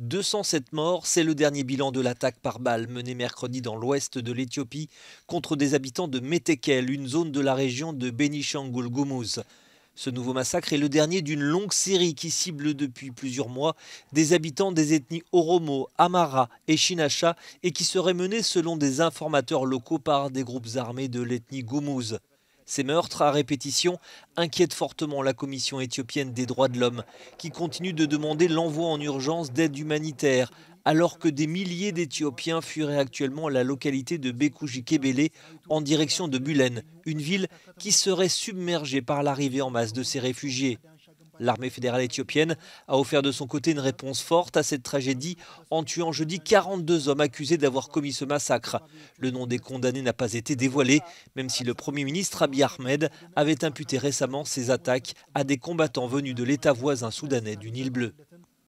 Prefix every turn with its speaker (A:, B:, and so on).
A: 207 morts, c'est le dernier bilan de l'attaque par balle menée mercredi dans l'ouest de l'Éthiopie contre des habitants de Metekel, une zone de la région de Benishangul-Gumuz. Ce nouveau massacre est le dernier d'une longue série qui cible depuis plusieurs mois des habitants des ethnies Oromo, Amara et Shinasha et qui serait menée selon des informateurs locaux par des groupes armés de l'ethnie Gumuz. Ces meurtres à répétition inquiètent fortement la Commission éthiopienne des droits de l'homme, qui continue de demander l'envoi en urgence d'aide humanitaire, alors que des milliers d'Éthiopiens fuiraient actuellement à la localité de Bekouji-Kebele en direction de Bulen, une ville qui serait submergée par l'arrivée en masse de ces réfugiés. L'armée fédérale éthiopienne a offert de son côté une réponse forte à cette tragédie en tuant jeudi 42 hommes accusés d'avoir commis ce massacre. Le nom des condamnés n'a pas été dévoilé, même si le Premier ministre Abiy Ahmed avait imputé récemment ces attaques à des combattants venus de l'État voisin soudanais du Nil Bleu.